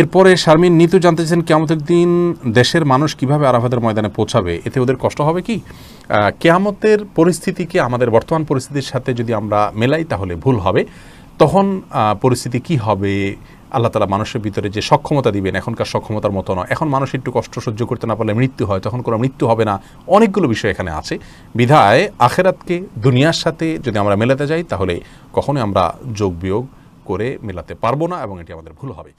এরপরে শারমিন নিতু জানতে কেয়ামতের দিন দেশের মানুষ কিভাবে আরাফাতের ময়দানে পৌঁছাবে এতে ওদের কষ্ট হবে কি কেয়ামতের পরিস্থিতিকে আমাদের বর্তমান পরিস্থিতির সাথে যদি আমরা মেলাই তাহলে ভুল হবে তখন পরিস্থিতি কি হবে আল্লাহ তালা মানুষের ভিতরে যে সক্ষমতা দিবেন এখনকার সক্ষমতার মতো নয় এখন মানুষ একটু কষ্ট সহ্য করতে না পারলে মৃত্যু হয় তখন কোনো মৃত্যু হবে না অনেকগুলো বিষয় এখানে আছে বিধায় আখেরাতকে দুনিয়ার সাথে যদি আমরা মেলাতে যাই তাহলে কখনোই আমরা যোগ বিয়োগ করে মেলাতে পারবো না এবং এটি আমাদের ভুল হবে